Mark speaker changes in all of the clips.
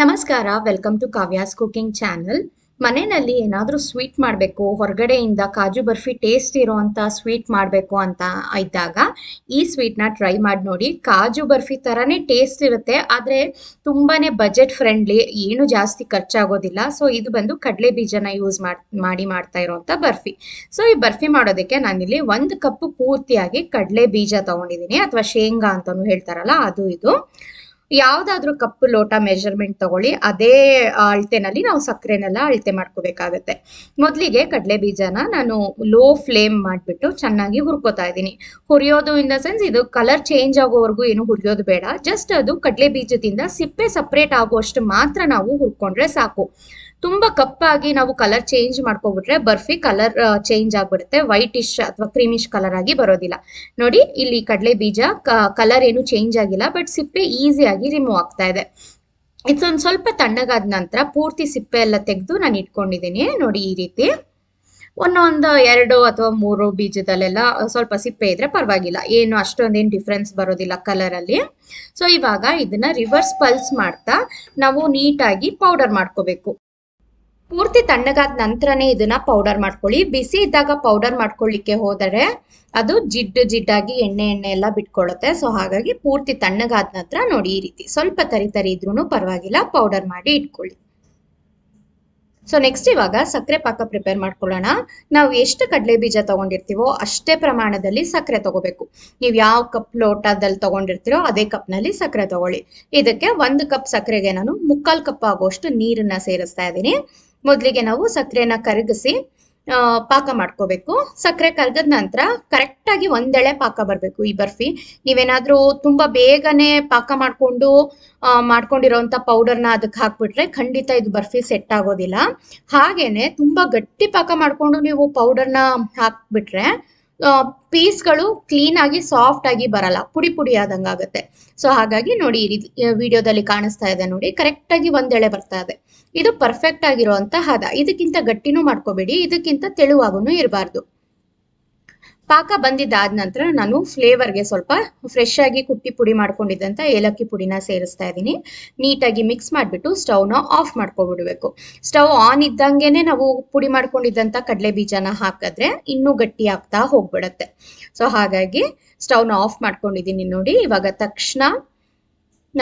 Speaker 1: ನಮಸ್ಕಾರ welcome to Kavya's cooking channel ಮನೆಯಲ್ಲಿ ಏನಾದರೂ ಸ್ವೀಟ್ ಮಾಡಬೇಕು ಹೊರಗಡೆಯಿಂದ ಕಾಜು ಬರ್ಫಿ ಟೇಸ್ಟ್ ಇರೋವಂಥ ಸ್ವೀಟ್ ಮಾಡಬೇಕು ಅಂತ ಇದ್ದಾಗ ಈ ಸ್ವೀಟ್ನ ಟ್ರೈ ಮಾಡಿ ನೋಡಿ ಕಾಜು ಬರ್ಫಿ ಥರನೇ ಟೇಸ್ಟ್ ಇರುತ್ತೆ ಆದರೆ ತುಂಬಾ ಬಜೆಟ್ ಫ್ರೆಂಡ್ಲಿ ಏನು ಜಾಸ್ತಿ ಖರ್ಚಾಗೋದಿಲ್ಲ ಸೊ ಇದು ಬಂದು ಕಡಲೆ ಬೀಜನ ಯೂಸ್ ಮಾಡಿ ಮಾಡ್ತಾ ಇರೋವಂಥ ಬರ್ಫಿ ಸೊ ಈ ಬರ್ಫಿ ಮಾಡೋದಕ್ಕೆ ನಾನಿಲ್ಲಿ ಒಂದು ಕಪ್ಪು ಪೂರ್ತಿಯಾಗಿ ಕಡಲೆ ಬೀಜ ತೊಗೊಂಡಿದ್ದೀನಿ ಅಥವಾ ಶೇಂಗಾ ಅಂತಲೂ ಹೇಳ್ತಾರಲ್ಲ ಅದು ಇದು ಯಾವ್ದಾದ್ರು ಕಪ್ಪು ಲೋಟ ಮೆಜರ್ಮೆಂಟ್ ತಗೊಳ್ಳಿ ಅದೇ ಅಳತೆನಲ್ಲಿ ನಾವು ಸಕ್ಕರೆನೆಲ್ಲ ಅಳತೆ ಮಾಡ್ಕೋಬೇಕಾಗತ್ತೆ ಮೊದಲಿಗೆ ಕಡಲೆ ಬೀಜನ ನಾನು ಲೋ ಫ್ಲೇಮ್ ಮಾಡಿಬಿಟ್ಟು ಚೆನ್ನಾಗಿ ಹುರ್ಕೋತಾ ಇದ್ದೀನಿ ಹುರಿಯೋದು ಇನ್ ದ ಸೆನ್ಸ್ ಇದು ಕಲರ್ ಚೇಂಜ್ ಆಗೋವರೆಗೂ ಏನು ಹುರಿಯೋದು ಬೇಡ ಜಸ್ಟ್ ಅದು ಕಡಲೆ ಬೀಜದಿಂದ ಸಿಪ್ಪೆ ಸಪ್ರೇಟ್ ಆಗುವಷ್ಟು ಮಾತ್ರ ನಾವು ಹುರ್ಕೊಂಡ್ರೆ ಸಾಕು ತುಂಬಾ ಕಪ್ಪಾಗಿ ನಾವು ಕಲರ್ ಚೇಂಜ್ ಮಾಡ್ಕೊಬಿಟ್ರೆ ಬರ್ಫಿ ಕಲರ್ ಚೇಂಜ್ ಆಗ್ಬಿಡುತ್ತೆ ವೈಟಿಶ್ ಅಥವಾ ಕ್ರೀಮಿಶ್ ಕಲರ್ ಆಗಿ ಬರೋದಿಲ್ಲ ನೋಡಿ ಇಲ್ಲಿ ಕಡಲೆ ಬೀಜ ಕಲರ್ ಏನು ಚೇಂಜ್ ಆಗಿಲ್ಲ ಬಟ್ ಸಿಪ್ಪೆ ಈಸಿಯಾಗಿ ರಿಮೂವ್ ಆಗ್ತಾ ಇದೆ ಇದೊಂದು ಸ್ವಲ್ಪ ತಣ್ಣಗಾದ ನಂತರ ಪೂರ್ತಿ ಸಿಪ್ಪೆ ಎಲ್ಲ ತೆಗೆದು ನಾನು ಇಟ್ಕೊಂಡಿದ್ದೀನಿ ನೋಡಿ ಈ ರೀತಿ ಒಂದೊಂದು ಎರಡು ಅಥವಾ ಮೂರು ಬೀಜದಲ್ಲೆಲ್ಲ ಸ್ವಲ್ಪ ಸಿಪ್ಪೆ ಇದ್ರೆ ಪರವಾಗಿಲ್ಲ ಏನು ಅಷ್ಟೊಂದೇನು ಡಿಫ್ರೆನ್ಸ್ ಬರೋದಿಲ್ಲ ಕಲರಲ್ಲಿ ಸೊ ಇವಾಗ ಇದನ್ನ ರಿವರ್ಸ್ ಪಲ್ಸ್ ಮಾಡ್ತಾ ನಾವು ನೀಟಾಗಿ ಪೌಡರ್ ಮಾಡ್ಕೋಬೇಕು ಪೂರ್ತಿ ತಣ್ಣಗಾದ ನಂತರನೇ ಇದನ್ನ ಪೌಡರ್ ಮಾಡ್ಕೊಳ್ಳಿ ಬಿಸಿ ಇದ್ದಾಗ ಪೌಡರ್ ಮಾಡ್ಕೊಳ್ಳಿಕ್ಕೆ ಹೋದರೆ ಅದು ಜಿಡ್ಡು ಜಿಡ್ಡಾಗಿ ಎಣ್ಣೆ ಎಣ್ಣೆ ಎಲ್ಲ ಬಿಟ್ಕೊಳ್ಳುತ್ತೆ ಸೊ ಹಾಗಾಗಿ ಪೂರ್ತಿ ತಣ್ಣಗಾದ ನಂತರ ನೋಡಿ ಈ ರೀತಿ ಸ್ವಲ್ಪ ತರಿ ತರಿ ಇದ್ರೂ ಪರವಾಗಿಲ್ಲ ಪೌಡರ್ ಮಾಡಿ ಇಟ್ಕೊಳ್ಳಿ ಸೊ ನೆಕ್ಸ್ಟ್ ಇವಾಗ ಸಕ್ಕರೆ ಪಾಕ ಪ್ರಿಪೇರ್ ಮಾಡ್ಕೊಳ್ಳೋಣ ನಾವು ಎಷ್ಟು ಕಡಲೆ ಬೀಜ ತಗೊಂಡಿರ್ತೀವೋ ಅಷ್ಟೇ ಪ್ರಮಾಣದಲ್ಲಿ ಸಕ್ಕರೆ ತಗೋಬೇಕು ನೀವು ಯಾವ ಕಪ್ ಲೋಟದಲ್ಲಿ ತಗೊಂಡಿರ್ತೀರೋ ಅದೇ ಕಪ್ನಲ್ಲಿ ಸಕ್ಕರೆ ತಗೊಳ್ಳಿ ಇದಕ್ಕೆ ಒಂದು ಕಪ್ ಸಕ್ಕರೆಗೆ ನಾನು ಮುಕ್ಕಾಲು ಕಪ್ ಆಗುವಷ್ಟು ನೀರನ್ನ ಸೇರಿಸ್ತಾ ಇದ್ದೀನಿ ಮೊದಲಿಗೆ ನಾವು ಸಕ್ಕರೆನ ಕರಗಿಸಿ ಪಾಕ ಮಾಡ್ಕೋಬೇಕು ಸಕ್ಕರೆ ಕರಗದ ನಂತರ ಕರೆಕ್ಟಾಗಿ ಒಂದೆಳೆ ಪಾಕ ಬರಬೇಕು ಈ ಬರ್ಫಿ ನೀವೇನಾದರೂ ತುಂಬಾ ಬೇಗನೆ ಪಾಕ ಮಾಡಿಕೊಂಡು ಮಾಡ್ಕೊಂಡಿರೋವಂಥ ಪೌಡರ್ನ ಅದಕ್ಕೆ ಹಾಕ್ಬಿಟ್ರೆ ಖಂಡಿತ ಇದು ಬರ್ಫಿ ಸೆಟ್ ಆಗೋದಿಲ್ಲ ಹಾಗೇನೆ ತುಂಬಾ ಗಟ್ಟಿ ಪಾಕ ಮಾಡ್ಕೊಂಡು ನೀವು ಪೌಡರ್ನ ಹಾಕ್ಬಿಟ್ರೆ ಪೀಸ್ ಗಳು ಕ್ಲೀನ್ ಆಗಿ ಸಾಫ್ಟ್ ಆಗಿ ಬರಲ್ಲ ಪುಡಿ ಪುಡಿ ಆಗುತ್ತೆ ಸೊ ಹಾಗಾಗಿ ನೋಡಿ ಈ ವಿಡಿಯೋದಲ್ಲಿ ಕಾಣಿಸ್ತಾ ಇದೆ ನೋಡಿ ಕರೆಕ್ಟ್ ಆಗಿ ಒಂದೆಳೆ ಬರ್ತಾ ಇದೆ ಇದು ಪರ್ಫೆಕ್ಟ್ ಆಗಿರುವಂತಹ ಹದ ಇದಕ್ಕಿಂತ ಗಟ್ಟಿನೂ ಮಾಡ್ಕೋಬೇಡಿ ಇದಕ್ಕಿಂತ ತೆಳುವಾಗೂ ಇರಬಾರ್ದು ಪಾಕ ಬಂದಿದ್ದಾದ ನಂತರ ನಾನು ಫ್ಲೇವರ್ಗೆ ಸ್ವಲ್ಪ ಫ್ರೆಶ್ ಆಗಿ ಕುಟ್ಟಿ ಪುಡಿ ಮಾಡ್ಕೊಂಡಿದ್ದಂಥ ಏಲಕ್ಕಿ ಪುಡಿನ ಸೇರಿಸ್ತಾ ಇದ್ದೀನಿ ನೀಟಾಗಿ ಮಿಕ್ಸ್ ಮಾಡಿಬಿಟ್ಟು ಸ್ಟವ್ನ ಆಫ್ ಮಾಡ್ಕೊಬಿಡ್ಬೇಕು ಸ್ಟೌವ್ ಆನ್ ಇದ್ದಂಗೆ ನಾವು ಪುಡಿ ಮಾಡ್ಕೊಂಡಿದ್ದಂಥ ಕಡಲೆ ಬೀಜನ ಹಾಕಿದ್ರೆ ಇನ್ನೂ ಗಟ್ಟಿ ಆಗ್ತಾ ಹೋಗ್ಬಿಡತ್ತೆ ಸೊ ಹಾಗಾಗಿ ಸ್ಟವ್ನ ಆಫ್ ಮಾಡ್ಕೊಂಡಿದ್ದೀನಿ ನೋಡಿ ಇವಾಗ ತಕ್ಷಣ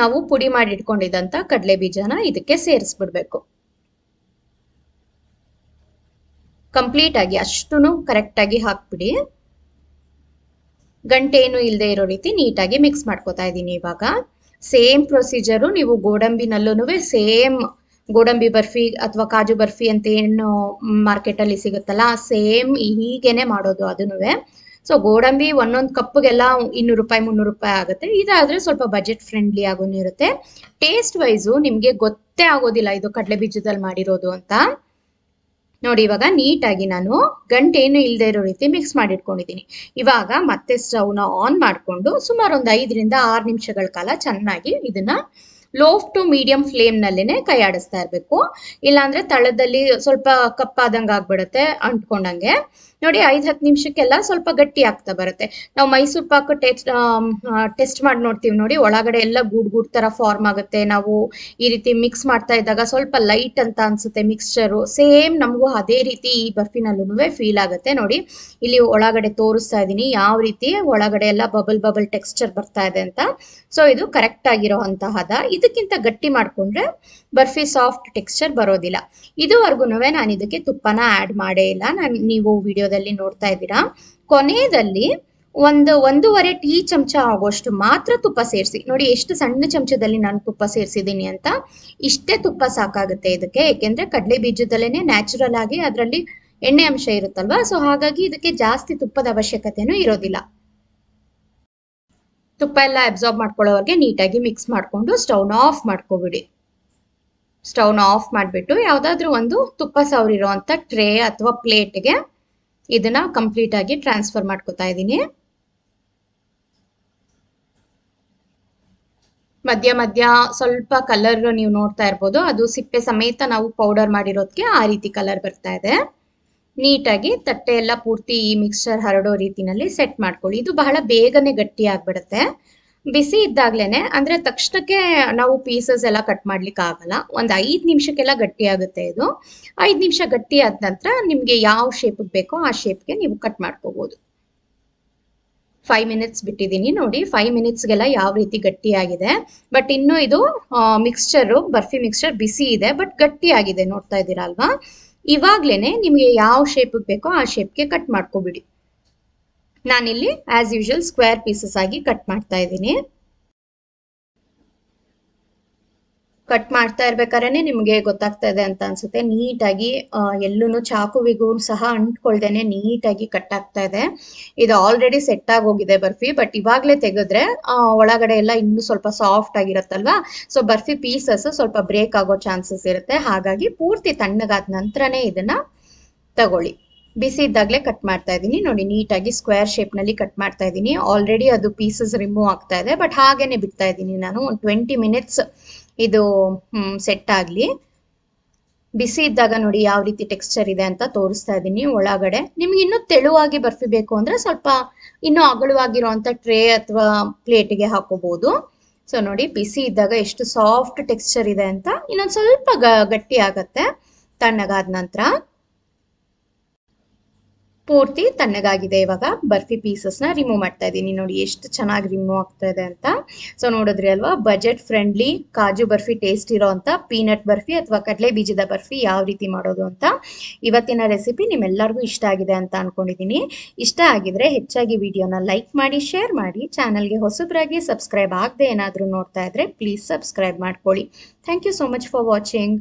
Speaker 1: ನಾವು ಪುಡಿ ಮಾಡಿಟ್ಕೊಂಡಿದ್ದಂಥ ಕಡಲೆ ಬೀಜನ ಇದಕ್ಕೆ ಸೇರಿಸ್ಬಿಡ್ಬೇಕು ಕಂಪ್ಲೀಟಾಗಿ ಅಷ್ಟು ಕರೆಕ್ಟಾಗಿ ಹಾಕ್ಬಿಡಿ ಗಂಟೆ ಏನು ಇಲ್ಲದೆ ಇರೋ ರೀತಿ ನೀಟಾಗಿ ಮಿಕ್ಸ್ ಮಾಡ್ಕೋತಾ ಇದ್ದೀನಿ ಇವಾಗ ಸೇಮ್ ಪ್ರೊಸೀಜರು ನೀವು ಗೋಡಂಬಿನಲ್ಲೂ ಸೇಮ್ ಗೋಡಂಬಿ ಬರ್ಫಿ ಅಥವಾ ಕಾಜು ಬರ್ಫಿ ಅಂತ ಏನು ಮಾರ್ಕೆಟಲ್ಲಿ ಸಿಗುತ್ತಲ್ಲ ಸೇಮ್ ಹೀಗೇನೆ ಮಾಡೋದು ಅದನ್ನು ಸೊ ಗೋಡಂಬಿ ಒಂದೊಂದು ಕಪ್ಗೆಲ್ಲ ಇನ್ನೂರು ರೂಪಾಯಿ ಮುನ್ನೂರು ರೂಪಾಯಿ ಆಗುತ್ತೆ ಇದಾದರೆ ಸ್ವಲ್ಪ ಬಜೆಟ್ ಫ್ರೆಂಡ್ಲಿ ಆಗೂ ಇರುತ್ತೆ ಟೇಸ್ಟ್ ವೈಸು ನಿಮಗೆ ಗೊತ್ತೇ ಆಗೋದಿಲ್ಲ ಇದು ಕಡಲೆ ಬೀಜದಲ್ಲಿ ಮಾಡಿರೋದು ಅಂತ ನೋಡಿ ಇವಾಗ ನೀಟಾಗಿ ನಾನು ಏನು ಇಲ್ಲದೆ ಇರೋ ರೀತಿ ಮಿಕ್ಸ್ ಮಾಡಿಟ್ಕೊಂಡಿದ್ದೀನಿ ಇವಾಗ ಮತ್ತೆ ಸ್ಟವ್ನ ಆನ್ ಮಾಡಿಕೊಂಡು ಸುಮಾರು ಒಂದು ಐದರಿಂದ ಆರು ನಿಮಿಷಗಳ ಕಾಲ ಚೆನ್ನಾಗಿ ಇದನ್ನ ಲೋ ಟು ಮೀಡಿಯಂ ಫ್ಲೇಮ್ ನಲ್ಲೇನೆ ಕೈ ಆಡಿಸ್ತಾ ಇರಬೇಕು ಇಲ್ಲಾಂದ್ರೆ ತಳದಲ್ಲಿ ಸ್ವಲ್ಪ ಕಪ್ಪಾದಂಗೆ ಆಗ್ಬಿಡುತ್ತೆ ಅಂಟ್ಕೊಂಡಂಗೆ ನೋಡಿ ಐದು ಹತ್ತು ನಿಮಿಷಕ್ಕೆಲ್ಲ ಸ್ವಲ್ಪ ಗಟ್ಟಿ ಆಗ್ತಾ ಬರುತ್ತೆ ನಾವು ಮೈಸೂರು ಪಾಕು ಟೆಸ್ಟ್ ಟೆಸ್ಟ್ ಮಾಡಿ ನೋಡ್ತೀವಿ ನೋಡಿ ಒಳಗಡೆ ಎಲ್ಲ ಗೂಡ್ ಗೂಡ್ ತರ ಫಾರ್ಮ್ ಆಗುತ್ತೆ ನಾವು ಈ ರೀತಿ ಮಿಕ್ಸ್ ಮಾಡ್ತಾ ಇದ್ದಾಗ ಸ್ವಲ್ಪ ಲೈಟ್ ಅಂತ ಅನ್ಸುತ್ತೆ ಮಿಕ್ಸ್ಚರು ಸೇಮ್ ನಮಗೂ ಅದೇ ರೀತಿ ಈ ಬರ್ಫಿನಲ್ಲೂ ಫೀಲ್ ಆಗುತ್ತೆ ನೋಡಿ ಇಲ್ಲಿ ಒಳಗಡೆ ತೋರಿಸ್ತಾ ಇದ್ದೀನಿ ಯಾವ ರೀತಿ ಒಳಗಡೆ ಎಲ್ಲ ಬಬಲ್ ಬಬಲ್ ಟೆಕ್ಸ್ಚರ್ ಬರ್ತಾ ಇದೆ ಅಂತ ಸೊ ಇದು ಕರೆಕ್ಟ್ ಆಗಿರೋ ಅಂತಹದ ಇದಕ್ಕಿಂತ ಗಟ್ಟಿ ಮಾಡಿಕೊಂಡ್ರೆ ಬರ್ಫಿ ಸಾಫ್ಟ್ ಟೆಕ್ಸ್ಚರ್ ಬರೋದಿಲ್ಲ ಇದುವರೆಗೂ ನಾನು ಇದಕ್ಕೆ ತುಪ್ಪನ ಆ್ಯಡ್ ಮಾಡೇ ಇಲ್ಲ ನಾನು ನೀವು ವಿಡಿಯೋದಲ್ಲಿ ನೋಡ್ತಾ ಇದ್ದೀರಾ ಕೊನೆಯದಲ್ಲಿ ಒಂದು ಒಂದೂವರೆ ಟೀ ಚಮಚ ಆಗೋಷ್ಟು ಮಾತ್ರ ತುಪ್ಪ ಸೇರಿಸಿ ನೋಡಿ ಎಷ್ಟು ಸಣ್ಣ ಚಮಚದಲ್ಲಿ ನಾನು ತುಪ್ಪ ಸೇರಿಸಿದ್ದೀನಿ ಅಂತ ಇಷ್ಟೇ ತುಪ್ಪ ಸಾಕಾಗುತ್ತೆ ಇದಕ್ಕೆ ಏಕೆಂದರೆ ಕಡಲೆ ಬೀಜದಲ್ಲೇ ನ್ಯಾಚುರಲ್ ಆಗಿ ಅದರಲ್ಲಿ ಎಣ್ಣೆ ಅಂಶ ಇರುತ್ತಲ್ವಾ ಸೊ ಹಾಗಾಗಿ ಇದಕ್ಕೆ ಜಾಸ್ತಿ ತುಪ್ಪದ ಅವಶ್ಯಕತೆನೂ ಇರೋದಿಲ್ಲ ತುಪ್ಪ ಎಲ್ಲ ಅಬ್ಸಾರ್ಬ್ ಮಾಡ್ಕೊಳ್ಳೋವರೆಗೆ ನೀಟಾಗಿ ಮಿಕ್ಸ್ ಮಾಡ್ಕೊಂಡು ಸ್ಟೌನ್ ಆಫ್ ಮಾಡ್ಕೋಬಿಡಿ ಸ್ಟೌನ್ ಆಫ್ ಮಾಡಿಬಿಟ್ಟು ಯಾವುದಾದ್ರೂ ಒಂದು ತುಪ್ಪ ಸವರಿರುವಂಥ ಅಂತ ಟ್ರೇ ಅಥವಾ ಪ್ಲೇಟ್ಗೆ ಇದನ್ನ ಕಂಪ್ಲೀಟ್ ಆಗಿ ಟ್ರಾನ್ಸ್ಫರ್ ಮಾಡ್ಕೋತಾ ಇದ್ದೀನಿ ಮಧ್ಯ ಮಧ್ಯ ಸ್ವಲ್ಪ ಕಲರ್ ನೀವು ನೋಡ್ತಾ ಇರ್ಬೋದು ಅದು ಸಿಪ್ಪೆ ಸಮೇತ ನಾವು ಪೌಡರ್ ಮಾಡಿರೋದಕ್ಕೆ ಆ ರೀತಿ ಕಲರ್ ಬರ್ತಾ ಇದೆ ನೀಟಾಗಿ ತಟ್ಟೆ ಎಲ್ಲ ಪೂರ್ತಿ ಈ ಮಿಕ್ಸ್ಚರ್ ಹರಡೋ ರೀತಿನಲ್ಲಿ ಸೆಟ್ ಮಾಡ್ಕೊಳ್ಳಿ ಇದು ಬಹಳ ಬೇಗನೆ ಗಟ್ಟಿ ಆಗ್ಬಿಡುತ್ತೆ ಬಿಸಿ ಇದ್ದಾಗ್ಲೇನೆ ಅಂದ್ರೆ ತಕ್ಷಣಕ್ಕೆ ನಾವು ಪೀಸಸ್ ಎಲ್ಲ ಕಟ್ ಮಾಡ್ಲಿಕ್ಕೆ ಆಗಲ್ಲ ಒಂದು ಐದು ನಿಮಿಷಕ್ಕೆಲ್ಲ ಗಟ್ಟಿ ಆಗುತ್ತೆ ಇದು ಐದು ನಿಮಿಷ ಗಟ್ಟಿ ಆದ ನಂತರ ನಿಮ್ಗೆ ಯಾವ ಶೇಪ್ ಬೇಕೋ ಆ ಶೇಪ್ಗೆ ನೀವು ಕಟ್ ಮಾಡ್ಕೋಬಹುದು ಫೈವ್ ಮಿನಿಟ್ಸ್ ಬಿಟ್ಟಿದ್ದೀನಿ ನೋಡಿ ಫೈವ್ ಮಿನಿಟ್ಸ್ಗೆಲ್ಲ ಯಾವ ರೀತಿ ಗಟ್ಟಿ ಆಗಿದೆ ಬಟ್ ಇನ್ನೂ ಇದು ಮಿಕ್ಸ್ಚರು ಬರ್ಫಿ ಮಿಕ್ಸ್ಚರ್ ಬಿಸಿ ಇದೆ ಬಟ್ ಗಟ್ಟಿ ಆಗಿದೆ ನೋಡ್ತಾ ಇದ್ದೀರಾ ಅಲ್ವಾ ಇವಾಗ್ಲೇನೆ ನಿಮಗೆ ಯಾವ ಶೇಪಿಗೆ ಬೇಕೋ ಆ ಶೇಪ್ಗೆ ಕಟ್ ಮಾಡ್ಕೊಬಿಡಿ ನಾನಿಲ್ಲಿ ಆಸ್ ಯೂಶಲ್ ಸ್ಕ್ವೇರ್ ಪೀಸಸ್ ಆಗಿ ಕಟ್ ಮಾಡ್ತಾ ಇದ್ದೀನಿ ಕಟ್ ಮಾಡ್ತಾ ಇರ್ಬೇಕಾರೇನೆ ನಿಮಗೆ ಗೊತ್ತಾಗ್ತಾ ಇದೆ ಅಂತ ಅನ್ಸುತ್ತೆ ನೀಟಾಗಿ ಎಲ್ಲೂ ಚಾಕುವಿಗೂ ಸಹ ಅಂಟ್ಕೊಳ್ದೇನೆ ನೀಟಾಗಿ ಕಟ್ ಆಗ್ತಾ ಇದೆ ಇದು ಆಲ್ರೆಡಿ ಸೆಟ್ ಆಗೋಗಿದೆ ಬರ್ಫಿ ಬಟ್ ಇವಾಗಲೇ ತೆಗೆದ್ರೆ ಒಳಗಡೆ ಎಲ್ಲ ಇನ್ನೂ ಸ್ವಲ್ಪ ಸಾಫ್ಟ್ ಆಗಿರುತ್ತಲ್ವಾ ಸೊ ಬರ್ಫಿ ಪೀಸಸ್ ಸ್ವಲ್ಪ ಬ್ರೇಕ್ ಆಗೋ ಚಾನ್ಸಸ್ ಇರುತ್ತೆ ಹಾಗಾಗಿ ಪೂರ್ತಿ ತಣ್ಣಗಾದ ನಂತರನೇ ಇದನ್ನ ತಗೊಳ್ಳಿ ಬಿಸಿ ಇದ್ದಾಗಲೇ ಕಟ್ ಮಾಡ್ತಾ ಇದ್ದೀನಿ ನೋಡಿ ನೀಟಾಗಿ ಸ್ಕ್ವೇರ್ ಶೇಪ್ನಲ್ಲಿ ಕಟ್ ಮಾಡ್ತಾ ಇದ್ದೀನಿ ಆಲ್ರೆಡಿ ಅದು ಪೀಸಸ್ ರಿಮೂವ್ ಆಗ್ತಾ ಇದೆ ಬಟ್ ಹಾಗೇನೆ ಬಿಡ್ತಾ ಇದ್ದೀನಿ ನಾನು ಒಂದು ಟ್ವೆಂಟಿ ಮಿನಿಟ್ಸ್ ಇದು ಸೆಟ್ ಆಗಲಿ ಬಿಸಿ ಇದ್ದಾಗ ನೋಡಿ ಯಾವ ರೀತಿ ಟೆಕ್ಸ್ಚರ್ ಇದೆ ಅಂತ ತೋರಿಸ್ತಾ ಇದ್ದೀನಿ ಒಳಗಡೆ ನಿಮ್ಗೆ ಇನ್ನೂ ತೆಳುವಾಗಿ ಬರ್ಫಿ ಬೇಕು ಅಂದ್ರೆ ಸ್ವಲ್ಪ ಇನ್ನೂ ಅಗಲವಾಗಿರುವಂತ ಟ್ರೇ ಅಥವಾ ಪ್ಲೇಟ್ಗೆ ಹಾಕೋಬಹುದು ಸೊ ನೋಡಿ ಬಿಸಿ ಇದ್ದಾಗ ಎಷ್ಟು ಸಾಫ್ಟ್ ಟೆಕ್ಸ್ಚರ್ ಇದೆ ಅಂತ ಇನ್ನೊಂದು ಸ್ವಲ್ಪ ಗಟ್ಟಿ ಆಗತ್ತೆ ತಣ್ಣಗಾದ ನಂತರ ಪೂರ್ತಿ ತಣ್ಣಗಾಗಿದೆ ಇವಾಗ ಬರ್ಫಿ ಪೀಸಸ್ನ ರಿಮೂವ್ ಮಾಡ್ತಾ ಇದ್ದೀನಿ ನೋಡಿ ಎಷ್ಟು ಚೆನ್ನಾಗಿ ರಿಮೂವ್ ಆಗ್ತಾ ಇದೆ ಅಂತ ಸೊ ನೋಡಿದ್ರಿ ಅಲ್ವಾ ಬಜೆಟ್ ಫ್ರೆಂಡ್ಲಿ ಕಾಜು ಬರ್ಫಿ ಟೇಸ್ಟ್ ಇರೋ ಅಂತ ಪೀನಟ್ ಬರ್ಫಿ ಅಥವಾ ಕಡಲೆ ಬೀಜದ ಬರ್ಫಿ ಯಾವ ರೀತಿ ಮಾಡೋದು ಅಂತ ಇವತ್ತಿನ ರೆಸಿಪಿ ನಿಮ್ಮೆಲ್ಲರಿಗೂ ಇಷ್ಟ ಆಗಿದೆ ಅಂತ ಅನ್ಕೊಂಡಿದ್ದೀನಿ ಇಷ್ಟ ಆಗಿದ್ರೆ ಹೆಚ್ಚಾಗಿ ವಿಡಿಯೋನ ಲೈಕ್ ಮಾಡಿ ಶೇರ್ ಮಾಡಿ ಚಾನಲ್ಗೆ ಹೊಸಬ್ರಾಗಿ ಸಬ್ಸ್ಕ್ರೈಬ್ ಆಗದೆ ಏನಾದರೂ ನೋಡ್ತಾ ಇದ್ರೆ ಪ್ಲೀಸ್ ಸಬ್ಸ್ಕ್ರೈಬ್ ಮಾಡ್ಕೊಳ್ಳಿ thank you so much for watching